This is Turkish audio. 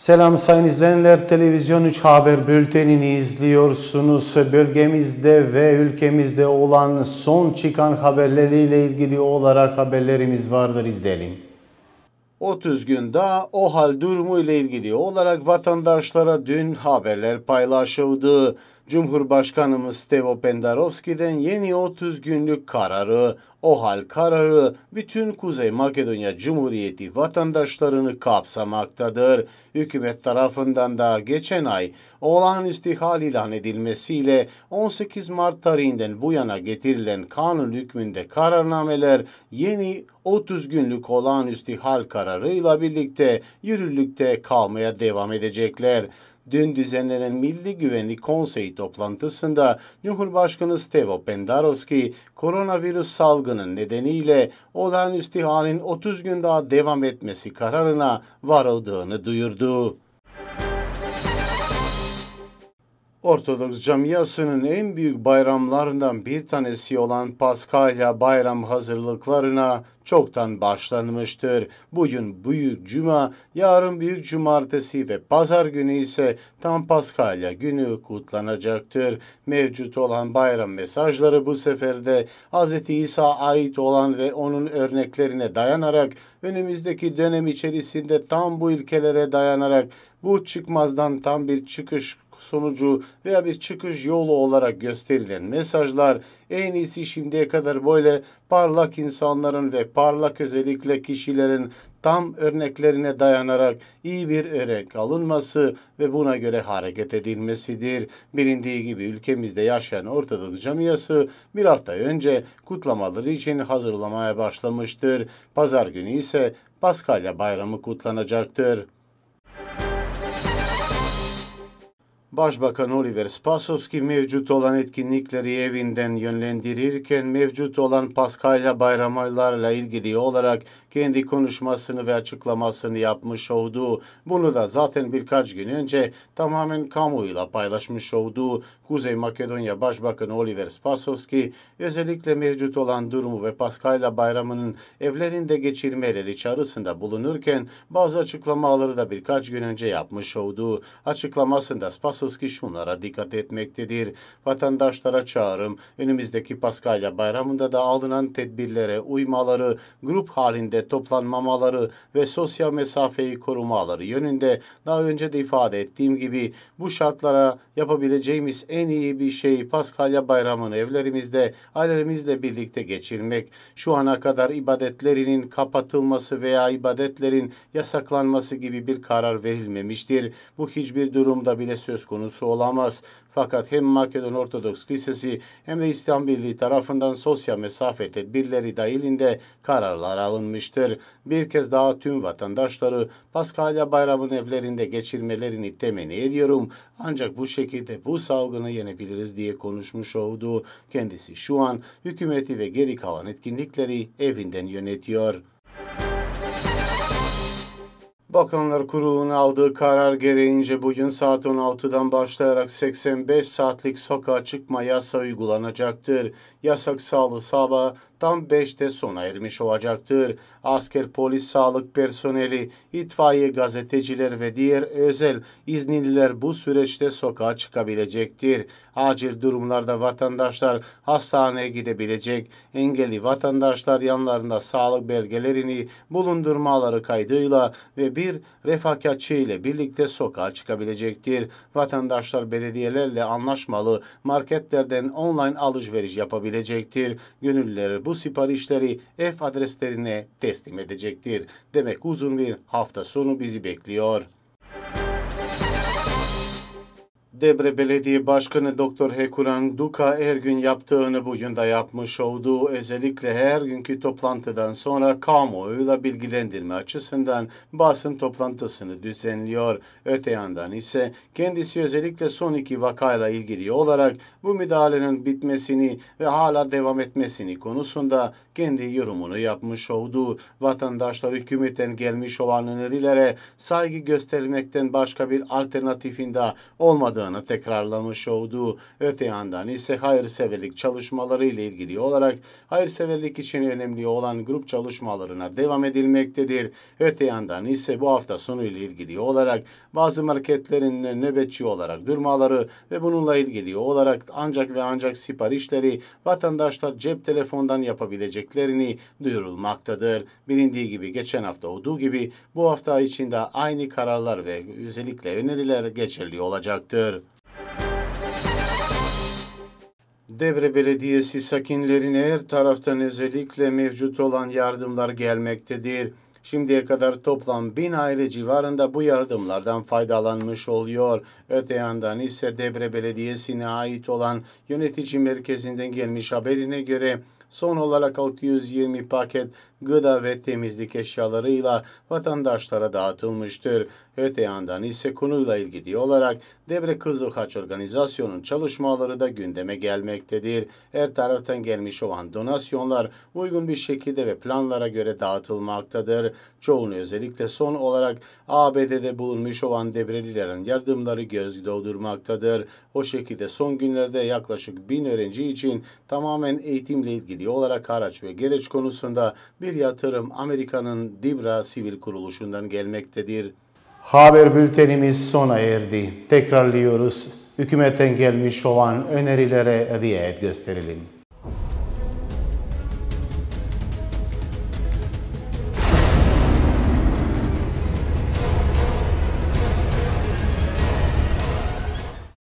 Selam sayın izleyenler. Televizyon 3 Haber Bülteni'ni izliyorsunuz. Bölgemizde ve ülkemizde olan son çıkan haberleriyle ilgili olarak haberlerimiz vardır. İzleyelim. 30 gün daha o hal durumu ile ilgili olarak vatandaşlara dün haberler paylaşıldı. Cumhurbaşkanımız Stevo Pendarovski'den yeni 30 günlük kararı, OHAL kararı bütün Kuzey Makedonya Cumhuriyeti vatandaşlarını kapsamaktadır. Hükümet tarafından da geçen ay olağanüstü hal ilan edilmesiyle 18 Mart tarihinden bu yana getirilen kanun hükmünde kararnameler yeni 30 günlük olağanüstü hal kararıyla birlikte yürürlükte kalmaya devam edecekler dün düzenlenen Milli Güvenlik Konseyi toplantısında Cumhurbaşkanı Stevo Pendarovski koronavirüs salgının nedeniyle olağanüstü halin 30 gün daha devam etmesi kararına varıldığını duyurdu. Ortodoks camiasının en büyük bayramlarından bir tanesi olan Paskalya bayram hazırlıklarına çoktan başlanmıştır. Bugün büyük cuma, yarın büyük cumartesi ve pazar günü ise tam Paskalya günü kutlanacaktır. Mevcut olan bayram mesajları bu seferde Hz. İsa ait olan ve onun örneklerine dayanarak önümüzdeki dönem içerisinde tam bu ilkelere dayanarak bu çıkmazdan tam bir çıkış sonucu veya bir çıkış yolu olarak gösterilen mesajlar en iyisi şimdiye kadar böyle parlak insanların ve parlak parlak özellikle kişilerin tam örneklerine dayanarak iyi bir örnek alınması ve buna göre hareket edilmesidir. Bilindiği gibi ülkemizde yaşayan Ortadoğu Camiası bir hafta önce kutlamaları için hazırlamaya başlamıştır. Pazar günü ise Paskalya Bayramı kutlanacaktır. Başbakan Oliver Spasovski mevcut olan etkinlikleri evinden yönlendirirken mevcut olan Paskalya bayramlarla ilgili olarak kendi konuşmasını ve açıklamasını yapmış oldu. bunu da zaten birkaç gün önce tamamen kamuyla paylaşmış oldu. Kuzey Makedonya Başbakanı Oliver Spasovski, özellikle mevcut olan durumu ve Paskalya bayramının evlerinde geçirmeleri çağrısında bulunurken bazı açıklamaları da birkaç gün önce yapmış oldu. açıklamasında Spasovski, Bilhassa ki şunlara dikkat etmektedir. Vatandaşlara çağrım, önümüzdeki Paskalya bayramında da alınan tedbirlere uymaları, grup halinde toplanmamaları ve sosyal mesafeyi korumaları yönünde daha önce de ifade ettiğim gibi bu şartlara yapabileceğimiz en iyi bir şey Paskalya bayramını evlerimizde, ailemizle birlikte geçirmek. Şu ana kadar ibadetlerinin kapatılması veya ibadetlerin yasaklanması gibi bir karar verilmemiştir. Bu hiçbir durumda bile söz konusu olamaz. Fakat hem Makedon Ortodoks Kilisesi hem de İslam Birliği tarafından sosyal mesafe tedbirleri dahilinde kararlar alınmıştır. Bir kez daha tüm vatandaşları Paskalya Bayramı'nın evlerinde geçirmelerini temenni ediyorum. Ancak bu şekilde bu salgını yenebiliriz diye konuşmuş oldu. Kendisi şu an hükümeti ve geri kalan etkinlikleri evinden yönetiyor. Bakanlar Kurulu'nun aldığı karar gereğince bugün saat 16'dan başlayarak 85 saatlik sokağa çıkma yasa uygulanacaktır. Yasak sağlı sabah tam 5'te sona ermiş olacaktır. Asker, polis, sağlık personeli, itfaiye, gazeteciler ve diğer özel izniler bu süreçte sokağa çıkabilecektir. Acil durumlarda vatandaşlar hastaneye gidebilecek. Engelli vatandaşlar yanlarında sağlık belgelerini bulundurmaları kaydıyla ve bir bir refakatçi ile birlikte sokağa çıkabilecektir. Vatandaşlar belediyelerle anlaşmalı marketlerden online alışveriş yapabilecektir. Gönüllüler bu siparişleri ev adreslerine teslim edecektir. Demek uzun bir hafta sonu bizi bekliyor. Devre Belediye Başkanı Doktor Hekuran Duka her gün yaptığını bugün de yapmış oldu. özellikle her günkü toplantıdan sonra kamuoyuyla bilgilendirme açısından basın toplantısını düzenliyor. Öte yandan ise kendisi özellikle son iki vakayla ilgili olarak bu müdahalenin bitmesini ve hala devam etmesini konusunda kendi yorumunu yapmış oldu. vatandaşlar hükümetten gelmiş olan önerilere saygı göstermekten başka bir alternatifinde olmadığını yaptığını tekrarlamış olduğu, öte yandan ise hayırseverlik çalışmaları ile ilgili olarak hayırseverlik için önemli olan grup çalışmalarına devam edilmektedir. Öte yandan ise bu hafta sonu ile ilgili olarak bazı marketlerin nöbetçi olarak durmaları ve bununla ilgili olarak ancak ve ancak siparişleri vatandaşlar cep telefondan yapabileceklerini duyurulmaktadır. Bilindiği gibi geçen hafta olduğu gibi bu hafta içinde aynı kararlar ve özellikle öneriler geçerli olacaktır. Devre Belediyesi sakinlerine her taraftan özellikle mevcut olan yardımlar gelmektedir. Şimdiye kadar toplam bin aile civarında bu yardımlardan faydalanmış oluyor. Öte yandan ise Debre Belediyesi'ne ait olan yönetici merkezinden gelmiş haberine göre Son olarak 620 paket gıda ve temizlik eşyalarıyla vatandaşlara dağıtılmıştır. Öte yandan ise konuyla ilgili olarak Debre Kızıl Haç Organizasyonun çalışmaları da gündeme gelmektedir. Her taraftan gelmiş olan donasyonlar uygun bir şekilde ve planlara göre dağıtılmaktadır. Çoğunu özellikle son olarak ABD'de bulunmuş olan Debrelilerin yardımları göz doldurmaktadır. O şekilde son günlerde yaklaşık bin öğrenci için tamamen eğitimle ilgili Birliği olarak araç ve gereç konusunda bir yatırım Amerika'nın Dibra Sivil Kuruluşu'ndan gelmektedir. Haber bültenimiz sona erdi. Tekrarlıyoruz. Hükümetten gelmiş olan önerilere riayet gösterelim.